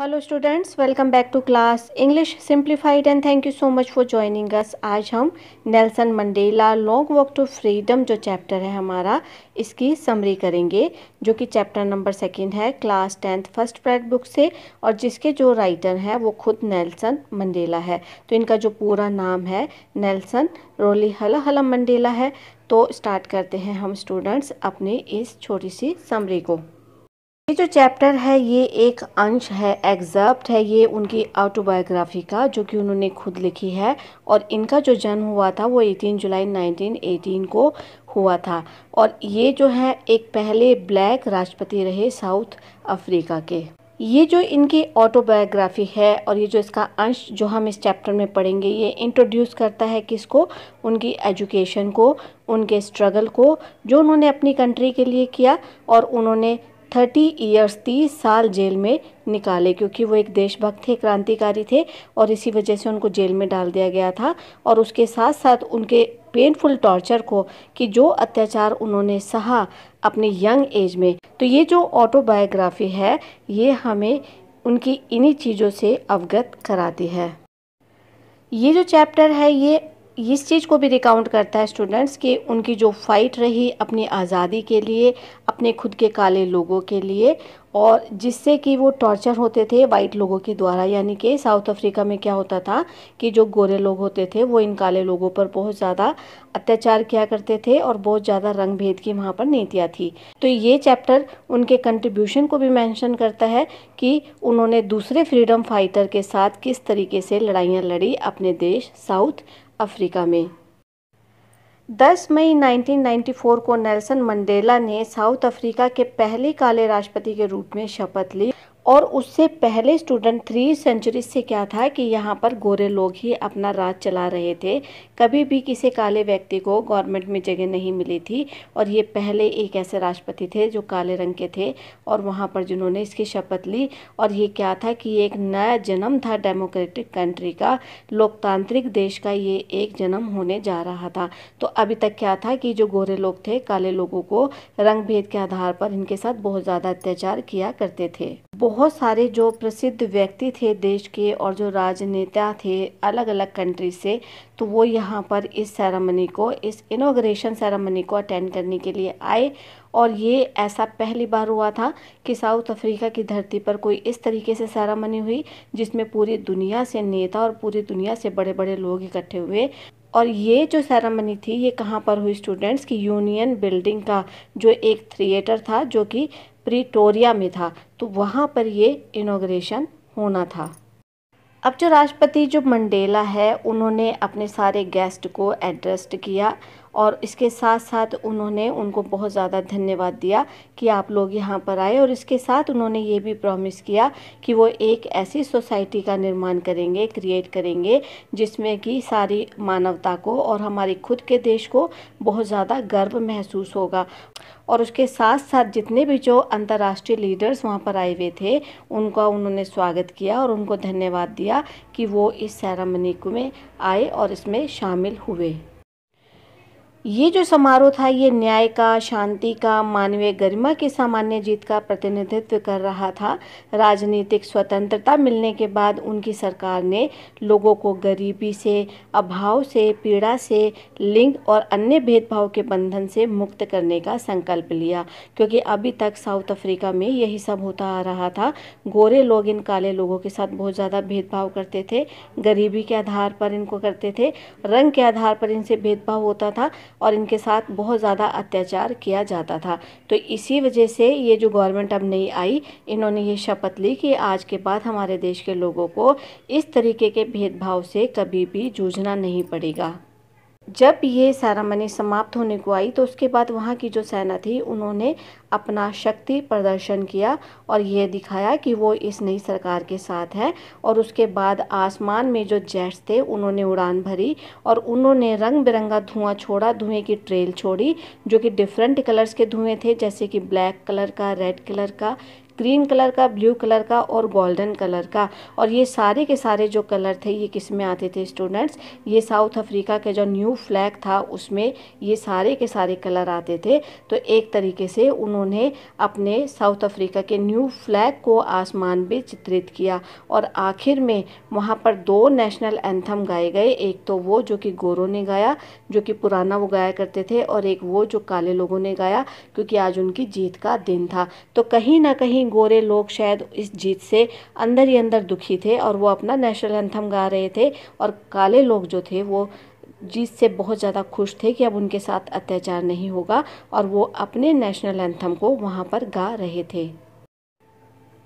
hello students welcome back to class English simplified and thank you so much for joining us आज हम Nelson Mandela long walk to freedom जो chapter है हमारा इसकी summary करेंगे जो कि चैप्टर नंबर सेकंड है class tenth first flight book से और जिसके जो राइटर हैं वो खुद नेल्सन मंडेला है तो इनका जो पूरा नाम है नेल्सन रोली हला हलम मंडेला है तो स्टार्ट करते हैं हम स्टूडेंट्स अपने इस छोटी सी समरी को ये जो चैप्टर है ये एक अंश है एग्जर्प्ट है ये उनकी ऑटोबायोग्राफी का जो कि उन्होंने खुद लिखी है और इनका जो जन्म हुआ था वो 18 जुलाई 1918 को हुआ था और ये जो है एक पहले ब्लैक राष्ट्रपति रहे साउथ अफ्रीका के ये जो इनकी ऑटोबायोग्राफी है और ये जो इसका अंश जो हम इस चैप्टर में पढ़ेंगे ये इंट्रोड्यूस करता है किसको उनकी एजुकेशन को उनके स्ट्रगल को जो उन्होंने अपनी कंट्री के लिए किया और उन्होंने थर्टी ईयर्स तीस साल जेल में निकाले क्योंकि वो एक देशभक्त थे क्रांतिकारी थे और इसी वजह से उनको जेल में डाल दिया गया था और उसके साथ साथ उनके पेनफुल टॉर्चर को कि जो अत्याचार उन्होंने सहा अपने यंग एज में तो ये जो ऑटोबायोग्राफी है ये हमें उनकी इन्हीं चीज़ों से अवगत कराती है ये जो चैप्टर है ये इस चीज़ को भी रिकाउंट करता है स्टूडेंट्स कि उनकी जो फाइट रही अपनी आज़ादी के लिए अपने खुद के काले लोगों के लिए और जिससे कि वो टॉर्चर होते थे वाइट लोगों के द्वारा यानी कि साउथ अफ्रीका में क्या होता था कि जो गोरे लोग होते थे वो इन काले लोगों पर बहुत ज़्यादा अत्याचार किया करते थे और बहुत ज़्यादा रंग भेद की वहाँ पर नीतियाँ थी तो ये चैप्टर उनके कंट्रीब्यूशन को भी मेंशन करता है कि उन्होंने दूसरे फ्रीडम फाइटर के साथ किस तरीके से लड़ाइयाँ लड़ी अपने देश साउथ अफ्रीका में 10 मई 1994 को नेल्सन मंडेला ने साउथ अफ्रीका के पहले काले राष्ट्रपति के रूप में शपथ ली और उससे पहले स्टूडेंट थ्री सेंचुरी से क्या था कि यहाँ पर गोरे लोग ही अपना राज चला रहे थे कभी भी किसी काले व्यक्ति को गवर्नमेंट में जगह नहीं मिली थी और ये पहले एक ऐसे राष्ट्रपति थे जो काले रंग के थे और वहाँ पर जिन्होंने इसकी शपथ ली और ये क्या था कि ये एक नया जन्म था डेमोक्रेटिक कंट्री का लोकतांत्रिक देश का ये एक जन्म होने जा रहा था तो अभी तक क्या था कि जो गोरे लोग थे काले लोगों को रंग भेद के आधार पर इनके साथ बहुत ज़्यादा अत्याचार किया करते थे बहुत सारे जो प्रसिद्ध व्यक्ति थे देश के और जो राजनेता थे अलग अलग कंट्री से तो वो यहाँ पर इस सेरेमनी को इस इनोग्रेशन सेरेमनी को अटेंड करने के लिए आए और ये ऐसा पहली बार हुआ था कि साउथ अफ्रीका की धरती पर कोई इस तरीके से सेरेमनी हुई जिसमें पूरी दुनिया से नेता और पूरी दुनिया से बड़े बड़े लोग इकट्ठे हुए और ये जो सेरेमनी थी ये कहाँ पर हुई स्टूडेंट्स की यूनियन बिल्डिंग का जो एक थिएटर था जो कि प्रिटोरिया में था तो वहाँ पर ये इनोग्रेशन होना था अब जो राष्ट्रपति जो मंडेला है उन्होंने अपने सारे गेस्ट को एड्रेस्ट किया और इसके साथ साथ उन्होंने उनको बहुत ज़्यादा धन्यवाद दिया कि आप लोग यहाँ पर आए और इसके साथ उन्होंने ये भी प्रॉमिस किया कि वो एक ऐसी सोसाइटी का निर्माण करेंगे क्रिएट करेंगे जिसमें कि सारी मानवता को और हमारे खुद के देश को बहुत ज़्यादा गर्व महसूस होगा और उसके साथ साथ जितने भी जो अंतर्राष्ट्रीय लीडर्स वहाँ पर आए हुए थे उनका उन्होंने स्वागत किया और उनको धन्यवाद दिया कि वो इस सेरामनी में आए और इसमें शामिल हुए ये जो समारोह था ये न्याय का शांति का मानवीय गरिमा की सामान्य जीत का प्रतिनिधित्व कर रहा था राजनीतिक स्वतंत्रता मिलने के बाद उनकी सरकार ने लोगों को गरीबी से अभाव से पीड़ा से लिंग और अन्य भेदभाव के बंधन से मुक्त करने का संकल्प लिया क्योंकि अभी तक साउथ अफ्रीका में यही सब होता आ रहा था गोरे लोग इन काले लोगों के साथ बहुत ज़्यादा भेदभाव करते थे गरीबी के आधार पर इनको करते थे रंग के आधार पर इनसे भेदभाव होता था और इनके साथ बहुत ज़्यादा अत्याचार किया जाता था तो इसी वजह से ये जो गवर्नमेंट अब नई आई इन्होंने ये शपथ ली कि आज के बाद हमारे देश के लोगों को इस तरीके के भेदभाव से कभी भी जूझना नहीं पड़ेगा जब ये सेरामनी समाप्त होने को आई तो उसके बाद वहाँ की जो सेना थी उन्होंने अपना शक्ति प्रदर्शन किया और यह दिखाया कि वो इस नई सरकार के साथ है और उसके बाद आसमान में जो जेट्स थे उन्होंने उड़ान भरी और उन्होंने रंग बिरंगा धुआं छोड़ा धुएं की ट्रेल छोड़ी जो कि डिफरेंट कलर्स के धुएं थे जैसे कि ब्लैक कलर का रेड कलर का ग्रीन कलर का ब्लू कलर का और गोल्डन कलर का और ये सारे के सारे जो कलर थे ये किस में आते थे स्टूडेंट्स ये साउथ अफ्रीका के जो न्यू फ्लैग था उसमें ये सारे के सारे कलर आते थे तो एक तरीके से उन्होंने अपने साउथ अफ्रीका के न्यू फ्लैग को आसमान पर चित्रित किया और आखिर में वहाँ पर दो नेशनल एंथम गाए गए एक तो वो जो कि गोरों ने गाया जो कि पुराना वो गाया करते थे और एक वो जो काले लोगों ने गाया क्योंकि आज उनकी जीत का दिन था तो कहीं ना कहीं गोरे लोग शायद इस जीत से अंदर ही अंदर दुखी थे और वो अपना नेशनल एंथम गा रहे थे और काले लोग जो थे वो जीत से बहुत ज़्यादा खुश थे कि अब उनके साथ अत्याचार नहीं होगा और वो अपने नेशनल एंथम को वहाँ पर गा रहे थे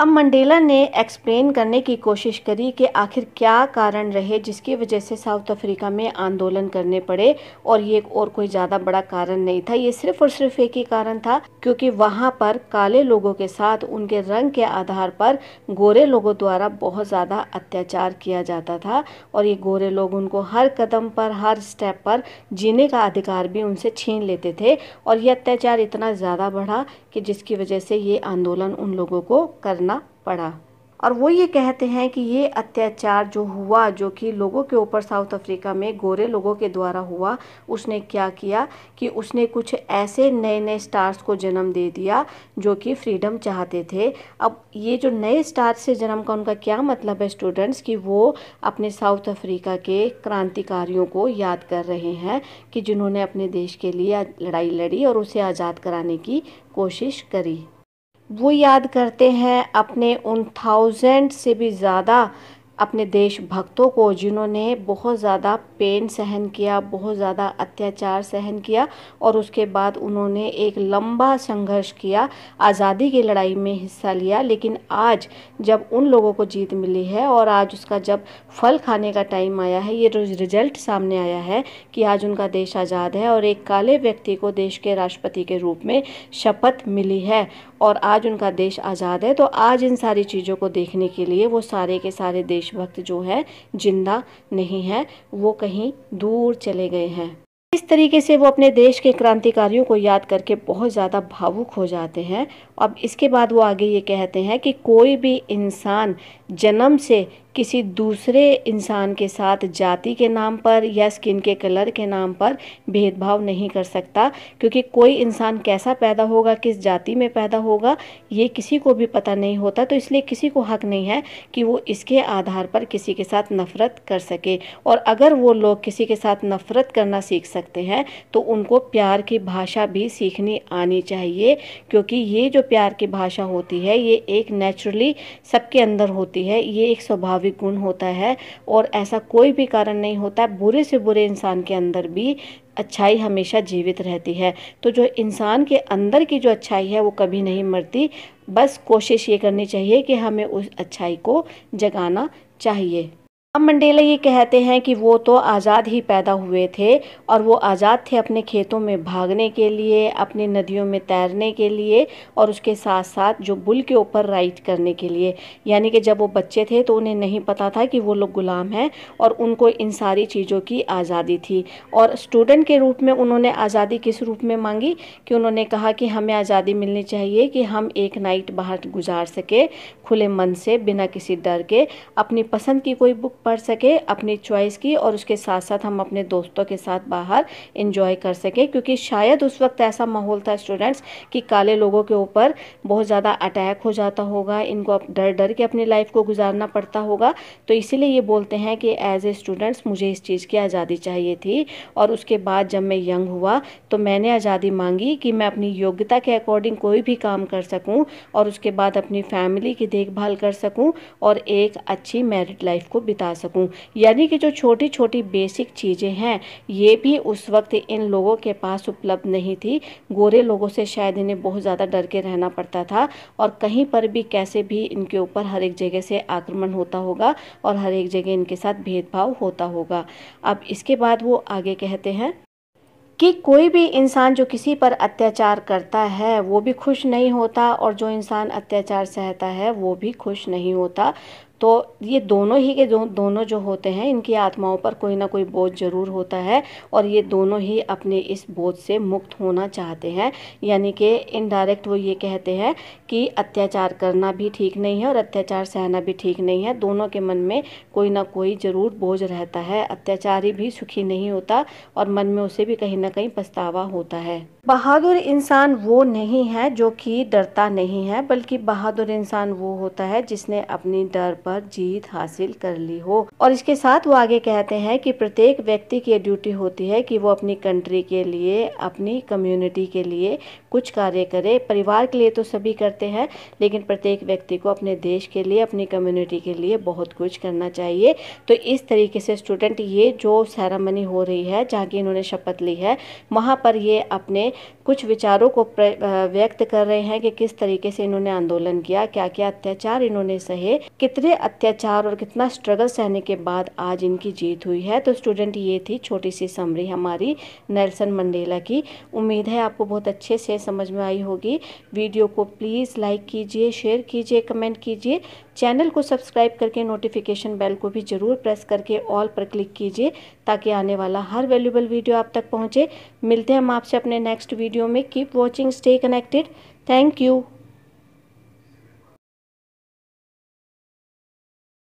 अब मंडेला ने एक्सप्लेन करने की कोशिश करी कि आखिर क्या कारण रहे जिसकी वजह से साउथ अफ्रीका में आंदोलन करने पड़े और ये और कोई ज़्यादा बड़ा कारण नहीं था ये सिर्फ और सिर्फ एक ही कारण था क्योंकि वहाँ पर काले लोगों के साथ उनके रंग के आधार पर गोरे लोगों द्वारा बहुत ज़्यादा अत्याचार किया जाता था और ये गोरे लोग उनको हर कदम पर हर स्टेप पर जीने का अधिकार भी उनसे छीन लेते थे और ये अत्याचार इतना ज़्यादा बढ़ा कि जिसकी वजह से ये आंदोलन उन लोगों को करना पड़ा और वो ये कहते हैं कि ये अत्याचार जो हुआ जो कि लोगों के ऊपर साउथ अफ्रीका में गोरे लोगों के द्वारा हुआ उसने क्या किया कि उसने कुछ ऐसे नए नए स्टार्स को जन्म दे दिया जो कि फ्रीडम चाहते थे अब ये जो नए स्टार्स से जन्म का उनका क्या मतलब है स्टूडेंट्स कि वो अपने साउथ अफ्रीका के क्रांतिकारियों को याद कर रहे हैं कि जिन्होंने अपने देश के लिए लड़ाई लड़ी और उसे आज़ाद कराने की कोशिश करी वो याद करते हैं अपने उन थाउजेंड से भी ज़्यादा अपने देशभक्तों को जिन्होंने बहुत ज़्यादा पेन सहन किया बहुत ज़्यादा अत्याचार सहन किया और उसके बाद उन्होंने एक लंबा संघर्ष किया आज़ादी की लड़ाई में हिस्सा लिया लेकिन आज जब उन लोगों को जीत मिली है और आज उसका जब फल खाने का टाइम आया है ये रिजल्ट सामने आया है कि आज उनका देश आज़ाद है और एक काले व्यक्ति को देश के राष्ट्रपति के रूप में शपथ मिली है और आज उनका देश आज़ाद है तो आज इन सारी चीज़ों को देखने के लिए वो सारे के सारे देश देशभक्त जो है जिंदा नहीं है वो कहीं दूर चले गए हैं इस तरीके से वो अपने देश के क्रांतिकारियों को याद करके बहुत ज़्यादा भावुक हो जाते हैं अब इसके बाद वो आगे ये कहते हैं कि कोई भी इंसान जन्म से किसी दूसरे इंसान के साथ जाति के नाम पर या स्किन के कलर के नाम पर भेदभाव नहीं कर सकता क्योंकि कोई इंसान कैसा पैदा होगा किस जाति में पैदा होगा ये किसी को भी पता नहीं होता तो इसलिए किसी को हक नहीं है कि वो इसके आधार पर किसी के साथ नफ़रत कर सके और अगर वो लोग किसी के साथ नफ़रत करना सीख सकते हैं तो उनको प्यार की भाषा भी सीखनी आनी चाहिए क्योंकि ये जो प्यार की भाषा होती है ये एक नेचुरली सबके अंदर होती है ये एक स्वाभाविक गुण होता है और ऐसा कोई भी कारण नहीं होता बुरे से बुरे इंसान के अंदर भी अच्छाई हमेशा जीवित रहती है तो जो इंसान के अंदर की जो अच्छाई है वो कभी नहीं मरती बस कोशिश ये करनी चाहिए कि हमें उस अच्छाई को जगाना चाहिए अब मंडेला ये कहते हैं कि वो तो आज़ाद ही पैदा हुए थे और वो आज़ाद थे अपने खेतों में भागने के लिए अपने नदियों में तैरने के लिए और उसके साथ साथ जो बुल के ऊपर राइड करने के लिए यानी कि जब वो बच्चे थे तो उन्हें नहीं पता था कि वो लोग ग़ुलाम हैं और उनको इन सारी चीज़ों की आज़ादी थी और स्टूडेंट के रूप में उन्होंने आज़ादी किस रूप में मांगी कि उन्होंने कहा कि हमें आज़ादी मिलनी चाहिए कि हम एक नाइट बाहर गुजार सके खुले मन से बिना किसी डर के अपनी पसंद की कोई बुक पढ़ सके अपनी चॉइस की और उसके साथ साथ हम अपने दोस्तों के साथ बाहर इंजॉय कर सकें क्योंकि शायद उस वक्त ऐसा माहौल था स्टूडेंट्स कि काले लोगों के ऊपर बहुत ज़्यादा अटैक हो जाता होगा इनको डर डर के अपनी लाइफ को गुजारना पड़ता होगा तो इसीलिए ये बोलते हैं कि एज ए स्टूडेंट्स मुझे इस चीज़ की आज़ादी चाहिए थी और उसके बाद जब मैं यंग हुआ तो मैंने आज़ादी मांगी कि मैं अपनी योग्यता के अकॉर्डिंग कोई भी काम कर सकूँ और उसके बाद अपनी फैमिली की देखभाल कर सकूँ और एक अच्छी मैरिड लाइफ को बिता बता सकूं यानी कि जो छोटी छोटी बेसिक चीज़ें हैं ये भी उस वक्त इन लोगों के पास उपलब्ध नहीं थी गोरे लोगों से शायद इन्हें बहुत ज़्यादा डर के रहना पड़ता था और कहीं पर भी कैसे भी इनके ऊपर हर एक जगह से आक्रमण होता होगा और हर एक जगह इनके साथ भेदभाव होता होगा अब इसके बाद वो आगे कहते हैं कि कोई भी इंसान जो किसी पर अत्याचार करता है वो भी खुश नहीं होता और जो इंसान अत्याचार सहता है वो भी खुश नहीं होता तो ये दोनों ही के दो, दोनों जो होते हैं इनकी आत्माओं पर कोई ना कोई बोझ ज़रूर होता है और ये दोनों ही अपने इस बोझ से मुक्त होना चाहते हैं यानी कि इनडायरेक्ट वो ये कहते हैं कि अत्याचार करना भी ठीक नहीं है और अत्याचार सहना भी ठीक नहीं है दोनों के मन में कोई ना कोई ज़रूर बोझ रहता है अत्याचारी भी सुखी नहीं होता और मन में उसे भी कहीं ना कहीं पछतावा होता है बहादुर इंसान वो नहीं है जो कि डरता नहीं है बल्कि बहादुर इंसान वो होता है जिसने अपनी डर पर जीत हासिल कर ली हो और इसके साथ वो आगे कहते हैं कि प्रत्येक व्यक्ति की ड्यूटी होती है कि वो अपनी कंट्री के लिए अपनी कम्युनिटी के लिए कुछ कार्य करे परिवार के लिए तो सभी करते हैं लेकिन प्रत्येक व्यक्ति को अपने देश के लिए अपनी कम्युनिटी के लिए बहुत कुछ करना चाहिए तो इस तरीके से स्टूडेंट ये जो सेरामनी हो रही है जहाँ की इन्होंने शपथ ली है वहाँ पर ये अपने कुछ विचारों को व्यक्त कर रहे हैं कि किस तरीके से इन्होंने आंदोलन किया क्या क्या अत्याचार इन्होंने सहे कितने अत्याचार और कितना स्ट्रगल सहने के बाद आज इनकी जीत हुई है तो स्टूडेंट ये थी छोटी सी समरी हमारी नेल्सन मंडेला की उम्मीद है आपको बहुत अच्छे से समझ में आई होगी वीडियो को प्लीज़ लाइक कीजिए शेयर कीजिए कमेंट कीजिए चैनल को सब्सक्राइब करके नोटिफिकेशन बेल को भी ज़रूर प्रेस करके ऑल पर क्लिक कीजिए ताकि आने वाला हर वैल्यूबल वीडियो आप तक पहुंचे मिलते हैं हम आपसे अपने नेक्स्ट नेक्स्ट वीडियो में keep watching stay connected thank you